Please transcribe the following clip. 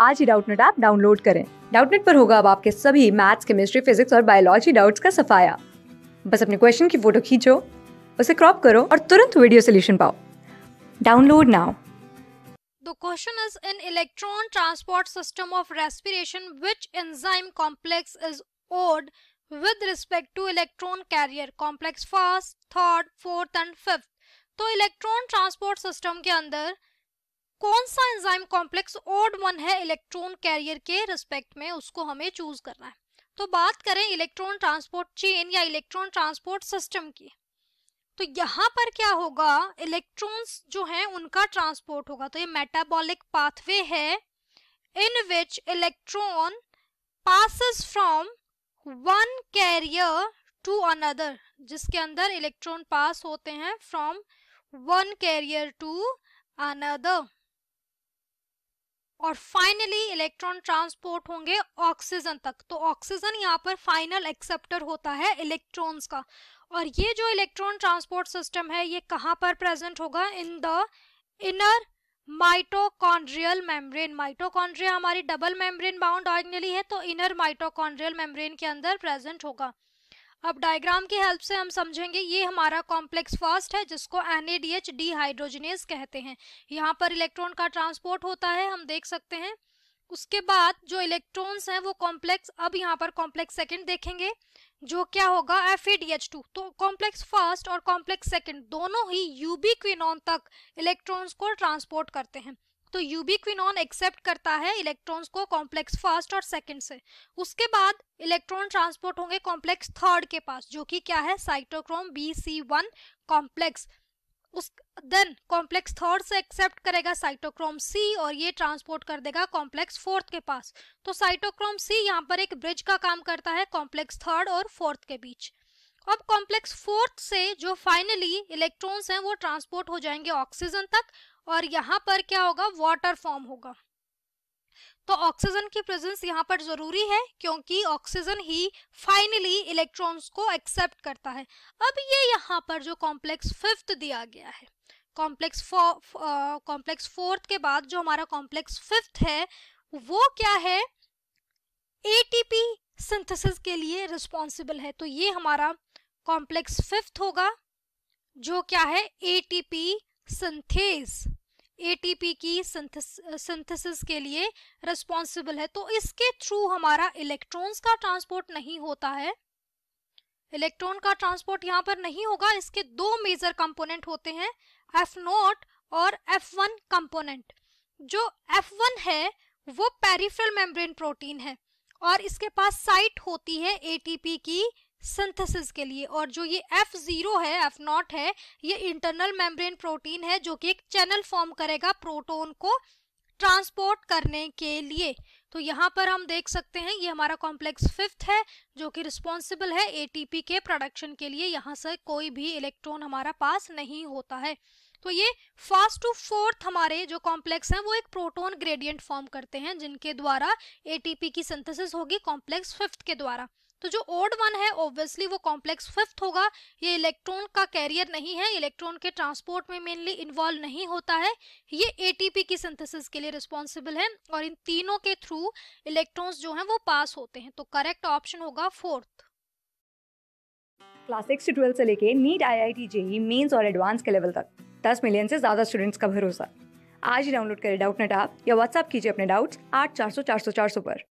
आज ही Doubtnut app download करें डाउटनेट पर होगा अब आपके सभी मैथ्स केमिस्ट्री फिजिक्स और बायोलॉजी डाउट्स का सफाया बस अपने क्वेश्चन की फोटो खींचो उसे क्रॉप करो और तुरंत वीडियो सोल्यूशन पाओ download now The question is in electron transport system of respiration which enzyme complex is odd with respect to electron carrier complex first, third, fourth and fifth. तो electron transport system के अंदर कौन सा enzyme complex odd one है electron carrier के respect में उसको हमें चूज करना है तो बात करें इलेक्ट्रॉन ट्रांसपोर्ट चेन या इलेक्ट्रॉन ट्रांसपोर्ट सिस्टम की तो यहाँ पर क्या होगा इलेक्ट्रॉन्स जो हैं उनका ट्रांसपोर्ट होगा तो ये मेटाबॉलिक पाथवे है in which electron passes from one carrier to another जिसके अंदर इलेक्ट्रॉन पास होते हैं from one carrier to another और फाइनली इलेक्ट्रॉन ट्रांसपोर्ट होंगे ऑक्सीजन तक तो ऑक्सीजन यहाँ पर फाइनल एक्सेप्टर होता है इलेक्ट्रॉन्स का और ये जो इलेक्ट्रॉन ट्रांसपोर्ट सिस्टम है ये कहाँ पर प्रेजेंट होगा in the inner mitochondrial membrane mitochondria हमारी डबल मेम्ब्रेन बाउंड ऑर्गनली है तो इनर माइटोकॉन्ड्रियल मेम्ब्रेन के अंदर प्रेजेंट होगा अब डायग्राम की हेल्प से हम समझेंगे ये हमारा कॉम्प्लेक्स फर्स्ट है जिसको एनएडीएच हाइड्रोजनेस कहते हैं यहाँ पर इलेक्ट्रॉन का ट्रांसपोर्ट होता है हम देख सकते हैं उसके बाद जो इलेक्ट्रॉन्स हैं वो कॉम्प्लेक्स अब यहाँ पर कॉम्प्लेक्स सेकंड देखेंगे जो क्या होगा एफ तो कॉम्प्लेक्स फर्स्ट और कॉम्प्लेक्स सेकंड दोनों ही यूबी क्विनॉन तक इलेक्ट्रॉन्स को ट्रांसपोर्ट करते हैं तो यूबीक्विनॉन एक्सेप्ट करता है इलेक्ट्रॉन्स को कॉम्प्लेक्स फर्स्ट और सेकंड से उसके बाद इलेक्ट्रॉन ट्रांसपोर्ट होंगे कॉम्प्लेक्स थर्ड के पास जो कि क्या है cytochrome B C one complex उस देन कॉम्प्लेक्स थर्ड से एक्सेप्ट करेगा साइटोक्रोम सी और ये ट्रांसपोर्ट कर देगा कॉम्प्लेक्स फोर्थ के पास तो साइटोक्रोम सी यहाँ पर एक ब्रिज का काम करता है कॉम्प्लेक्स थर्ड और फोर्थ के बीच अब कॉम्प्लेक्स फोर्थ से जो फाइनली इलेक्ट्रॉन्स हैं वो ट्रांसपोर्ट हो जाएंगे ऑक्सीजन तक और यहाँ पर क्या होगा वाटर फॉर्म होगा तो ऑक्सीजन की प्रेजेंस यहाँ पर जरूरी है क्योंकि ऑक्सीजन ही फाइनली इलेक्ट्रॉन्स को एक्सेप्ट करता है अब ये यहाँ पर जो कॉम्प्लेक्स फिफ्थ दिया गया है कॉम्प्लेक्स कॉम्प्लेक्स फोर्थ के बाद जो हमारा कॉम्प्लेक्स फिफ्थ है वो क्या है एटीपी सिंथेसिस के लिए रिस्पॉन्सिबल है तो ये हमारा कॉम्प्लेक्स फिफ्थ होगा जो क्या है एटीपी सिंथेस एटीपी की सिंथेसिस के लिए रिस्पॉन्सिबल है तो इसके थ्रू हमारा इलेक्ट्रॉन्स का ट्रांसपोर्ट नहीं होता है इलेक्ट्रॉन का ट्रांसपोर्ट यहाँ पर नहीं होगा इसके दो मेजर कंपोनेंट होते हैं एफ नॉट और एफ वन कंपोनेंट जो एफ वन है वो पेरिफेरल मेम्ब्रेन प्रोटीन है और इसके पास साइट होती है एटीपी की सिंथेसिस के लिए और जो ये एफ जीरो है एफ नॉट है ये इंटरनल मेम्ब्रेन प्रोटीन है जो कि एक चैनल फॉर्म करेगा प्रोटोन को ट्रांसपोर्ट करने के लिए तो यहाँ पर हम देख सकते हैं ये हमारा कॉम्प्लेक्स फिफ्थ है जो कि रिस्पॉन्सिबल है एटीपी के प्रोडक्शन के लिए यहाँ से कोई भी इलेक्ट्रॉन हमारा पास नहीं होता है तो ये फर्स्ट टू फोर्थ हमारे जो कॉम्प्लेक्स हैं वो एक प्रोटोन ग्रेडियंट फॉर्म करते हैं जिनके द्वारा ए की सिंथेसिस होगी कॉम्प्लेक्स फिफ्थ के द्वारा तो जो ओड वन है ऑब्वियसली वो कॉम्प्लेक्स फिफ्थ होगा ये इलेक्ट्रॉन का कैरियर नहीं है इलेक्ट्रॉन के ट्रांसपोर्ट में मेनली इन्वॉल्व नहीं होता है ये एटीपी की सिंथेसिस के लिए रिस्पॉन्सिबल है और इन तीनों के थ्रू इलेक्ट्रॉन्स जो हैं वो पास होते हैं तो करेक्ट ऑप्शन होगा फोर्थ क्लास सिक्स से ट्वेल्थ से लेके NEET I I T JEE Mains और एडवांस के लेवल तक दस मिलियन से ज़्यादा स्टूडेंट्स का भरोसा आज ही डाउनलोड करें डाउट नेट आप या व्हाट्सअप कीजिए अपने डाउट्स आठ चार सौ चार सौ चार सौ पर